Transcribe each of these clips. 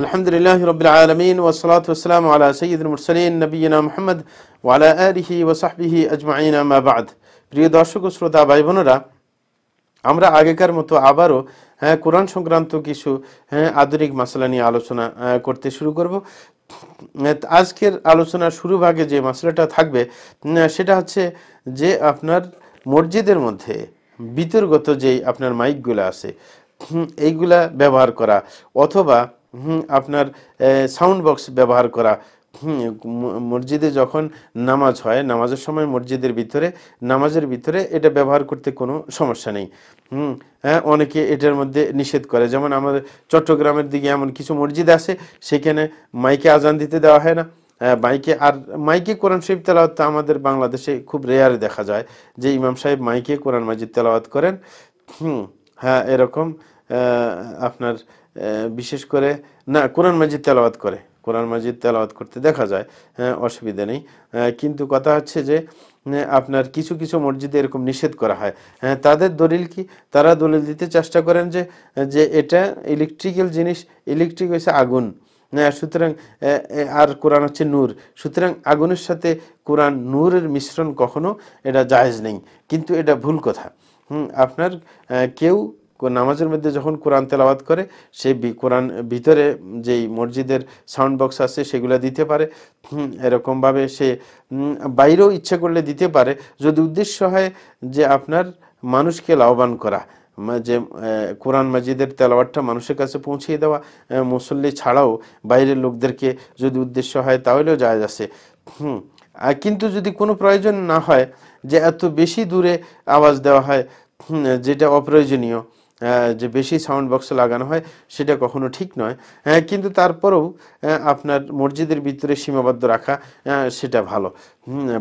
আলহামদুলিল্লাহ রবিল আলমিন ওসলাত ওসালাম আলা সঈদুল মুরসলিন নবীনা মোহাম্মদ ওয়ালা আলহি ওসাহবিহি আজমাইন আমাবাদ প্রিয় দর্শক ও শ্রোতা ভাই বোনেরা আমরা আগেকার মতো আবারও হ্যাঁ কোরআন সংক্রান্ত কিছু হ্যাঁ আধুনিক মশলা নিয়ে আলোচনা করতে শুরু করব হ্যাঁ, আজকের আলোচনার শুরু ভাগে যে মশলাটা থাকবে সেটা হচ্ছে যে আপনার মসজিদের মধ্যে বিতর্গত যেই আপনার মাইকগুলো আছে এইগুলা ব্যবহার করা অথবা আপনার সাউন্ড বক্স ব্যবহার করা মসজিদে যখন নামাজ হয় নামাজের সময় মসজিদের ভিতরে নামাজের ভিতরে এটা ব্যবহার করতে কোনো সমস্যা নেই হুম হ্যাঁ অনেকে এটার মধ্যে নিষেধ করে যেমন আমাদের চট্টগ্রামের দিকে এমন কিছু মসজিদ আছে সেখানে মাইকে আজান দিতে দেওয়া হয় না মাইকে আর মাইকে কোরআন শরীফ তেলাওয়াত আমাদের বাংলাদেশে খুব রেয়ারে দেখা যায় যে ইমাম সাহেব মাইকে কোরআন মাজিদ তেলাওয়াত করেন হুম হ্যাঁ এরকম আপনার বিশেষ করে না কোরআন মাজিদ তেলাওয়াত করে কোরআন মাজিদ তেলাওয়াত করতে দেখা যায় হ্যাঁ, অসুবিধা নেই কিন্তু কথা হচ্ছে যে আপনার কিছু কিছু মসজিদে এরকম নিষেধ করা হয় হ্যাঁ তাদের দলিল কি তারা দলিল দিতে চেষ্টা করেন যে যে এটা ইলেকট্রিক্যাল জিনিস ইলেকট্রিক হয়েছে আগুন হ্যাঁ, সুতরাং আর কোরআন হচ্ছে নূর সুতরাং আগুনের সাথে কোরআন নূরের মিশ্রণ কখনো এটা জাহেজ নেই কিন্তু এটা ভুল কথা আপনার কেউ নামাজের মধ্যে যখন কোরআন তেলাওয়াত করে সেই কোরআন ভিতরে যেই মসজিদের সাউন্ড বক্স আছে সেগুলো দিতে পারে এরকমভাবে সে বাইরেও ইচ্ছা করলে দিতে পারে যদি উদ্দেশ্য হয় যে আপনার মানুষকে লাভবান করা যে কোরআন মসজিদের তেলাওয়াতটা মানুষের কাছে পৌঁছিয়ে দেওয়া মুসল্লি ছাড়াও বাইরের লোকদেরকে যদি উদ্দেশ্য হয় তাহলেও যায় আছে হুম কিন্তু যদি কোনো প্রয়োজন না হয় যে এত বেশি দূরে আওয়াজ দেওয়া হয় যেটা অপ্রয়োজনীয় যে বেশি সাউন্ড বক্স লাগানো হয় সেটা কখনো ঠিক নয় কিন্তু তারপরেও আপনার মসজিদের ভিতরে সীমাবদ্ধ রাখা সেটা ভালো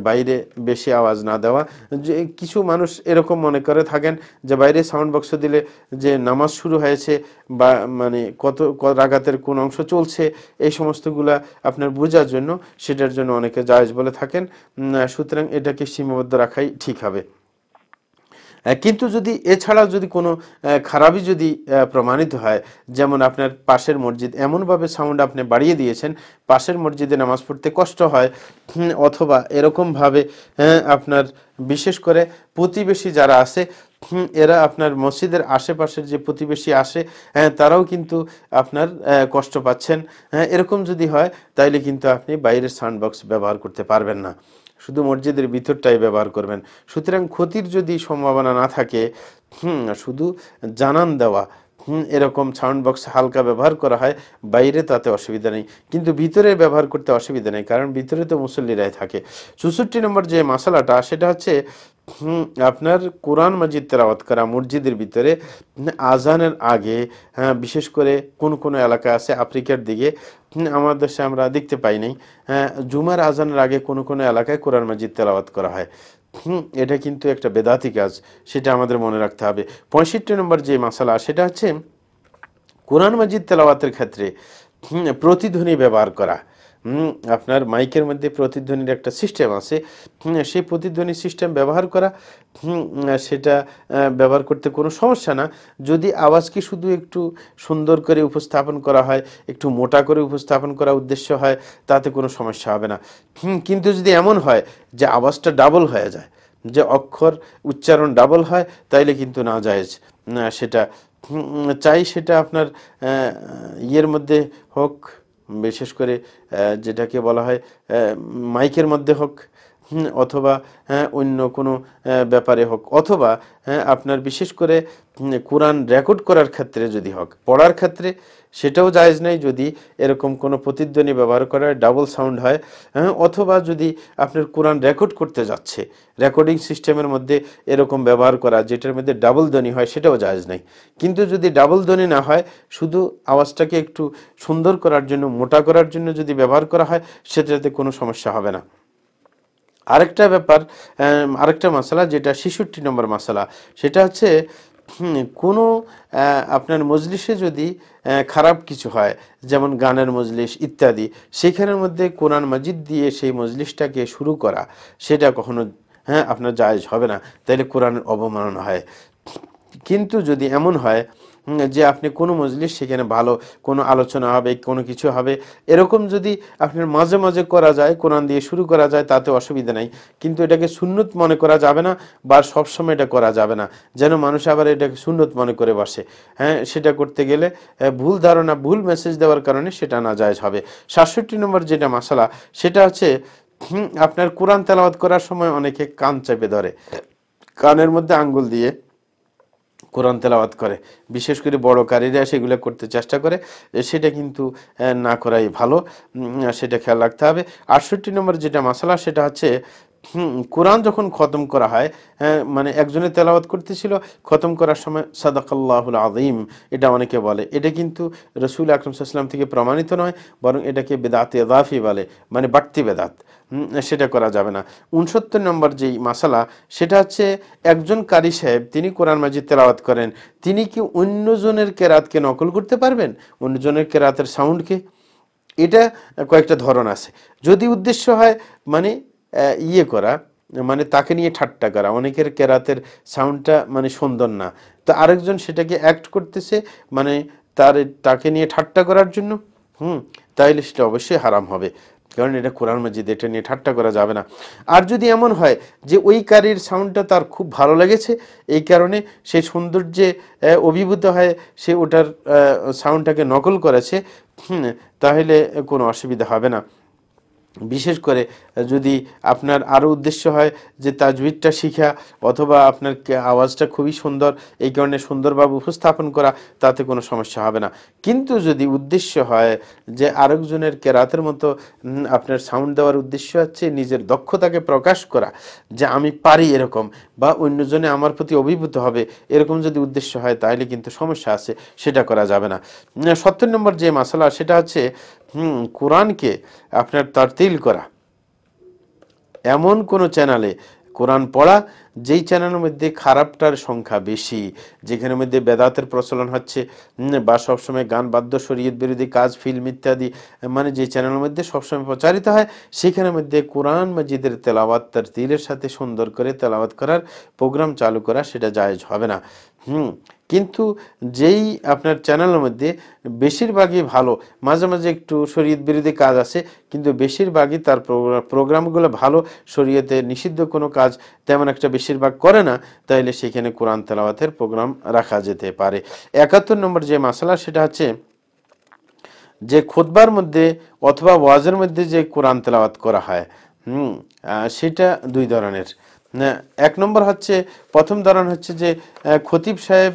বাইরে বেশি আওয়াজ না দেওয়া যে কিছু মানুষ এরকম মনে করে থাকেন যে বাইরে সাউন্ড বক্স দিলে যে নামাজ শুরু হয়েছে বা মানে কত রাগাতের কোন অংশ চলছে এই সমস্তগুলা আপনার বোঝার জন্য সেটার জন্য অনেকে জায়জ বলে থাকেন সুতরাং এটাকে সীমাবদ্ধ রাখাই ঠিক হবে কিন্তু যদি এছাড়াও যদি কোনো খারাপই যদি প্রমাণিত হয় যেমন আপনার পাশের মসজিদ এমনভাবে সাউন্ড আপনি বাড়িয়ে দিয়েছেন পাশের মসজিদে নামাজ পড়তে কষ্ট হয় অথবা এরকমভাবে হ্যাঁ, আপনার বিশেষ করে প্রতিবেশী যারা আছে এরা আপনার মসজিদের আশেপাশের যে প্রতিবেশী আসে হ্যাঁ, তারাও কিন্তু আপনার কষ্ট পাচ্ছেন হ্যাঁ, এরকম যদি হয় তাইলে কিন্তু আপনি বাইরের সাউন্ড বক্স ব্যবহার করতে পারবেন না শুধু মসজিদের ভিতরটাই ব্যবহার করবেন সুতরাং ক্ষতির যদি সম্ভাবনা না থাকে হুম শুধু জানান দেওয়া এরকম সাউন্ড বক্স হালকা ব্যবহার করা হয় বাইরে তাতে অসুবিধা নেই কিন্তু ভিতরে ব্যবহার করতে অসুবিধা নেই কারণ ভিতরে তো মুসল্লিরাই থাকে চৌষট্টি নম্বর যে মশালাটা সেটা হচ্ছে আপনার কোরআন মাজিদ তেরাওয়াত করা মসজিদের ভিতরে আজানের আগে হ্যাঁ, বিশেষ করে কোন কোন এলাকা আছে আফ্রিকার দিকে আমার দেশে আমরা দেখতে পাই নাই হ্যাঁ, জুমার আজানের আগে কোন কোন এলাকায় কোরআন মাজিদ তেলাওয়াত করা হয় হুম এটা কিন্তু একটা বেদাতি কাজ সেটা আমাদের মনে রাখতে হবে পঁয়ষট্টি নম্বর যে মশালা সেটা হচ্ছে কোরআন মাজিদ তেলাওয়াতের ক্ষেত্রে প্রতিধ্বনি ব্যবহার করা আপনার মাইকের মধ্যে প্রতিধ্বনির একটা সিস্টেম আছে সেই প্রতিধ্বনি সিস্টেম ব্যবহার করা সেটা ব্যবহার করতে কোনো সমস্যা না যদি আওয়াজকে শুধু একটু সুন্দর করে উপস্থাপন করা হয় একটু মোটা করে উপস্থাপন করা উদ্দেশ্য হয় তাতে কোনো সমস্যা হবে না কিন্তু যদি এমন হয় যে আওয়াজটা ডাবল হয়ে যায় যে অক্ষর উচ্চারণ ডাবল হয় তাইলে কিন্তু না যায় সেটা চাই সেটা আপনার ইয়ের মধ্যে হোক বিশেষ করে যেটাকে বলা হয় মাইকের মধ্যে হোক অথবা হ্যাঁ, অন্য কোনো ব্যাপারে হোক অথবা হ্যাঁ, আপনার বিশেষ করে কোরআন রেকর্ড করার ক্ষেত্রে যদি হোক পড়ার ক্ষেত্রে সেটাও জায়জ নাই যদি এরকম কোনো প্রতিধ্বনি ব্যবহার করা হয় ডাবল সাউন্ড হয় হ্যাঁ, অথবা যদি আপনার কোরআন রেকর্ড করতে যাচ্ছে রেকর্ডিং সিস্টেমের মধ্যে এরকম ব্যবহার করা যেটার মধ্যে ডাবল ধ্বনি হয় সেটাও জায়জ নাই কিন্তু যদি ডাবল ধ্বনি না হয় শুধু আওয়াজটাকে একটু সুন্দর করার জন্য মোটা করার জন্য যদি ব্যবহার করা হয় সেটাতে কোনো সমস্যা হবে না আরেকটা ব্যাপার আরেকটা মশালা যেটা ছেষট্টি নম্বর মশালা সেটা হচ্ছে কোনো আপনার মজলিসে যদি খারাপ কিছু হয় যেমন গানের মজলিস ইত্যাদি সেখানের মধ্যে কোরআন মজিদ দিয়ে সেই মজলিসটাকে শুরু করা সেটা কখনো হ্যাঁ আপনার জায়জ হবে না তাহলে কোরআনের অবমাননা হয় কিন্তু যদি এমন হয় যে আপনি কোনো মজলিস সেখানে ভালো কোনো আলোচনা হবে কোনো কিছু হবে এরকম যদি আপনার মাঝে মাঝে করা যায় কোরআন দিয়ে শুরু করা যায় তাতে অসুবিধা নাই কিন্তু এটাকে সুন্নত মনে করা যাবে না বা সবসময় এটা করা যাবে না যেন মানুষ আবার এটাকে সুন্নত মনে করে বসে হ্যাঁ সেটা করতে গেলে ভুল ধারণা ভুল মেসেজ দেওয়ার কারণে সেটা না যায় হবে সাতষট্টি নম্বর যেটা মশালা সেটা হচ্ছে আপনার কোরআন তেলাওয়াত করার সময় অনেকে কান চেপে ধরে কানের মধ্যে আঙ্গুল দিয়ে কোরআন তেলাওয়াত করে বিশেষ করে বড় কারীরা সেগুলো করতে চেষ্টা করে সেটা কিন্তু না করাই ভালো সেটা খেয়াল রাখতে হবে আটষট্টি নম্বর যেটা মশলা সেটা হচ্ছে কোরআন যখন খতম করা হয় মানে একজনে তেলাওয়াত করতেছিল খতম করার সময় সাদাকাল্লাহুল আদিম এটা অনেকে বলে এটা কিন্তু রসুল আকরম সাল্লাম থেকে প্রমাণিত নয় বরং এটাকে বেদাতে এদাফি বলে মানে বাড়তি বেদাত সেটা করা যাবে না উনসত্তর নম্বর যেই মাসালা সেটা হচ্ছে একজন কারি সাহেব তিনি কোরআন মাজিদ তেলাওয়াত করেন তিনি কি অন্যজনের কেরাতকে নকল করতে পারবেন অন্যজনের কেরাতের সাউন্ডকে এটা কয়েকটা ধরন আছে যদি উদ্দেশ্য হয় মানে ইয়ে করা মানে তাকে নিয়ে ঠাট্টা করা অনেকের কেরাতের সাউন্ডটা মানে সুন্দর না তো আরেকজন সেটাকে অ্যাক্ট করতেছে মানে তার তাকে নিয়ে ঠাট্টা করার জন্য হুম তাইলে সেটা অবশ্যই হারাম হবে কারণ এটা কোরআন মসজিদ এটা নিয়ে ঠাট্টা করা যাবে না আর যদি এমন হয় যে ওই কারির সাউন্ডটা তার খুব ভালো লেগেছে এই কারণে সে সৌন্দর্যে অভিভূত হয় সে ওটার সাউন্ডটাকে নকল করেছে হুম তাহলে কোনো অসুবিধা হবে না বিশেষ করে যদি আপনার আরও উদ্দেশ্য হয় যে তাজবিদটা শিখা অথবা আপনার আওয়াজটা খুবই সুন্দর এই কারণে সুন্দরভাবে উপস্থাপন করা তাতে কোনো সমস্যা হবে না কিন্তু যদি উদ্দেশ্য হয় যে আরেকজনের কেরাতের মতো আপনার সাউন্ড দেওয়ার উদ্দেশ্য হচ্ছে নিজের দক্ষতাকে প্রকাশ করা যে আমি পারি এরকম বা অন্যজনে আমার প্রতি অভিভূত হবে এরকম যদি উদ্দেশ্য হয় তাহলে কিন্তু সমস্যা আছে সেটা করা যাবে না সত্তর নম্বর যে মশলা সেটা হচ্ছে হুম কোরআনকে আপনার তারতিল করা এমন কোনো চ্যানেলে কোরআন পড়া যেই চ্যানেলের মধ্যে খারাপটার সংখ্যা বেশি যেখানের মধ্যে বেদাতের প্রচলন হচ্ছে বা সবসময় গান বাদ্য শরীয়ত বিরোধী কাজ ফিল্ম ইত্যাদি মানে যে চ্যানেলের মধ্যে সবসময় প্রচারিত হয় সেখানের মধ্যে কোরআন মসজিদের তেলাওয়াত তার তিলের সাথে সুন্দর করে তেলাওয়াত করার প্রোগ্রাম চালু করা সেটা জায়জ হবে না হুম কিন্তু যেই আপনার চ্যানেলের মধ্যে বেশিরভাগই ভালো মাঝে মাঝে একটু শরীয়ত বিরোধী কাজ আছে কিন্তু বেশিরভাগই তার প্রোগ্রামগুলো ভালো শরীয়তে নিষিদ্ধ কোনো কাজ তেমন একটা বেশিরভাগ করে না তাইলে সেখানে কোরআন তেলাওয়াতের প্রোগ্রাম রাখা যেতে পারে একাত্তর নম্বর যে মশলা সেটা হচ্ছে যে খোদবার মধ্যে অথবা ওয়াজের মধ্যে যে কোরআন তেলাওয়াত করা হয় হুম সেটা দুই ধরনের এক নম্বর হচ্ছে প্রথম ধরন হচ্ছে যে খতিব সাহেব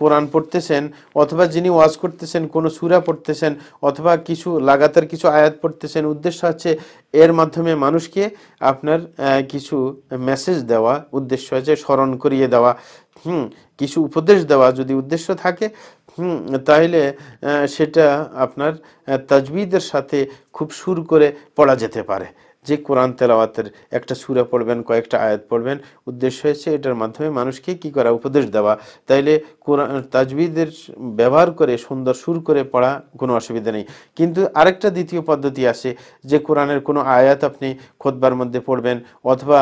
কোরআন পড়তেছেন অথবা যিনি ওয়াজ করতেছেন কোনো সুরা পড়তেছেন অথবা কিছু লাগাতার কিছু আয়াত পড়তেছেন উদ্দেশ্য হচ্ছে এর মাধ্যমে মানুষকে আপনার কিছু মেসেজ দেওয়া উদ্দেশ্য আছে স্মরণ করিয়ে দেওয়া হুম কিছু উপদেশ দেওয়া যদি উদ্দেশ্য থাকে হুম তাহলে সেটা আপনার তাজবিদের সাথে খুব সুর করে পড়া যেতে পারে যে কোরআন তেলাওয়াতের একটা সুরা পড়বেন কয়েকটা আয়াত পড়বেন উদ্দেশ্য হয়েছে এটার মাধ্যমে মানুষকে কি করা উপদেশ দেওয়া তাইলে কোরআন তাজবিদের ব্যবহার করে সুন্দর সুর করে পড়া কোনো অসুবিধা নেই কিন্তু আরেকটা দ্বিতীয় পদ্ধতি আছে যে কোরআনের কোনো আয়াত আপনি খোদবার মধ্যে পড়বেন অথবা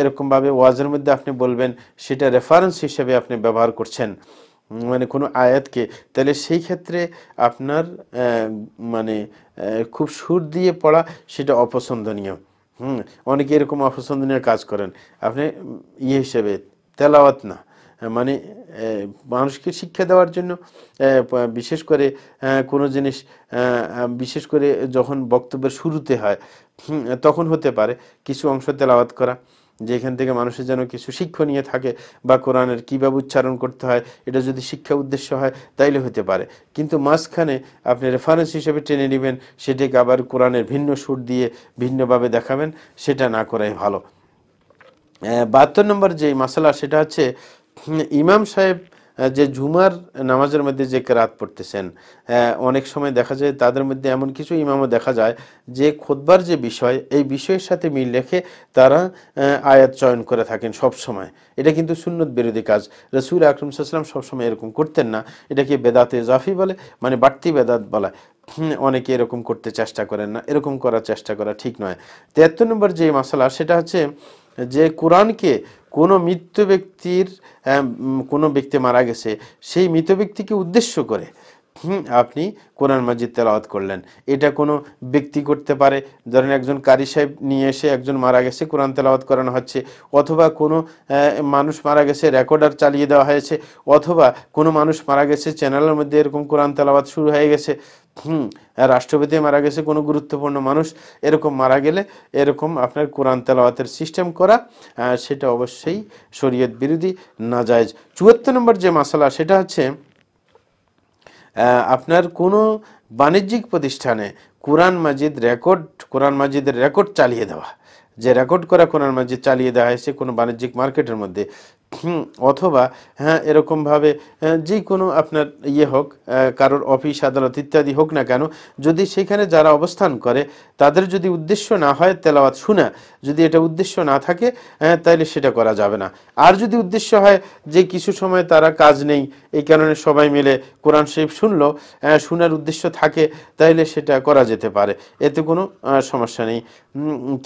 এরকমভাবে ওয়াজের মধ্যে আপনি বলবেন সেটা রেফারেন্স হিসেবে আপনি ব্যবহার করছেন মানে কোনো আয়াতকে তাহলে সেই ক্ষেত্রে আপনার মানে খুব সুর দিয়ে পড়া সেটা অপছন্দনীয় হুম অনেকে এরকম অপছন্দনীয় কাজ করেন আপনি ইয়ে হিসেবে তেলাওয়াত না মানে মানুষকে শিক্ষা দেওয়ার জন্য বিশেষ করে কোনো জিনিস বিশেষ করে যখন বক্তব্যের শুরুতে হয় তখন হতে পারে কিছু অংশ তেলাওয়াত করা যে এখান থেকে মানুষের যেন কিছু শিক্ষণীয় থাকে বা কোরআনের কীভাবে উচ্চারণ করতে হয় এটা যদি শিক্ষা উদ্দেশ্য হয় তাইলে হতে পারে কিন্তু মাঝখানে আপনি রেফারেন্স হিসেবে টেনে নেবেন সেটাকে আবার কোরআনের ভিন্ন সুর দিয়ে ভিন্নভাবে দেখাবেন সেটা না করাই ভালো বাহাত্তর নম্বর যে মশলা সেটা হচ্ছে ইমাম সাহেব যে ঝুমার নামাজের মধ্যে যে কেরাত পড়তেছেন অনেক সময় দেখা যায় তাদের মধ্যে এমন কিছু ইমামও দেখা যায় যে খোদবার যে বিষয় এই বিষয়ের সাথে মিল রেখে তারা আয়াত চয়ন করে থাকেন সব সময় এটা কিন্তু সুন্নত বিরোধী কাজ রসুল আকরম সাল্লাম সবসময় এরকম করতেন না এটাকে বেদাতে জাফি বলে মানে বাড়তি বেদাত বলে অনেকে এরকম করতে চেষ্টা করেন না এরকম করার চেষ্টা করা ঠিক নয় তেয়াত্তর নম্বর যে মশালা সেটা হচ্ছে যে কোরআনকে কোনো মৃত্যু ব্যক্তির কোনো ব্যক্তি মারা গেছে সেই মৃত ব্যক্তিকে উদ্দেশ্য করে আপনি কোরআন মসজিদ তেলাওয়াত করলেন এটা কোনো ব্যক্তি করতে পারে ধরেন একজন কারি সাহেব নিয়ে এসে একজন মারা গেছে কোরআন তেলাওয়াত করানো হচ্ছে অথবা কোনো মানুষ মারা গেছে রেকর্ডার চালিয়ে দেওয়া হয়েছে অথবা কোনো মানুষ মারা গেছে চ্যানেলের মধ্যে এরকম কোরআন তেলাওয়াত শুরু হয়ে গেছে হুম রাষ্ট্রপতি মারা গেছে কোনো গুরুত্বপূর্ণ মানুষ এরকম মারা গেলে এরকম আপনার কোরআন তেলাওয়াতের সিস্টেম করা সেটা অবশ্যই শরীয়ত বিরোধী নাজায়জ চুয়াত্তর নম্বর যে মশলা সেটা হচ্ছে আপনার কোনো বাণিজ্যিক প্রতিষ্ঠানে কোরআন মাজিদ রেকর্ড কোরআন মাজিদের রেকর্ড চালিয়ে দেওয়া যে রেকর্ড করা কোরআন মাজিদ চালিয়ে দেওয়া হয়েছে কোনো বাণিজ্যিক মার্কেটের মধ্যে অথবা হ্যাঁ এরকমভাবে হ্যাঁ, যে কোনো আপনার ইয়ে হোক কারোর অফিস আদালত ইত্যাদি হোক না কেন যদি সেখানে যারা অবস্থান করে তাদের যদি উদ্দেশ্য না হয় তেলাওয়াত শোনা যদি এটা উদ্দেশ্য না থাকে হ্যাঁ, তাহলে সেটা করা যাবে না আর যদি উদ্দেশ্য হয় যে কিছু সময় তারা কাজ নেই এই কারণে সবাই মিলে কোরআন শরীফ শুনলো হ্যাঁ, শোনার উদ্দেশ্য থাকে তাহলে সেটা করা যেতে পারে এতে কোনো সমস্যা নেই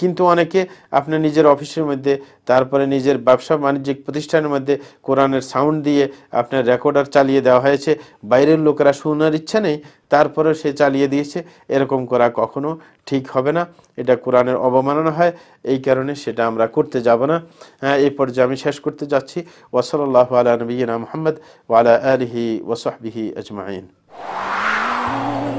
কিন্তু অনেকে আপনার নিজের অফিসের মধ্যে তারপরে নিজের ব্যবসা বাণিজ্যিক প্রতিষ্ঠানের মধ্যে কোরআনের সাউন্ড দিয়ে আপনার রেকর্ডার চালিয়ে দেওয়া হয়েছে বাইরের লোকেরা শোনার ইচ্ছা নেই তারপরে সে চালিয়ে দিয়েছে এরকম করা কখনো ঠিক হবে না এটা কোরআনের অবমাননা হয় এই কারণে সেটা আমরা করতে যাব না হ্যাঁ এ পর্যায়ে আমি শেষ করতে যাচ্ছি ওসলাল্লাহ আলা নবীনা মোহাম্মদ ওয়ালা আলহি ওসহবিহি আজমাইন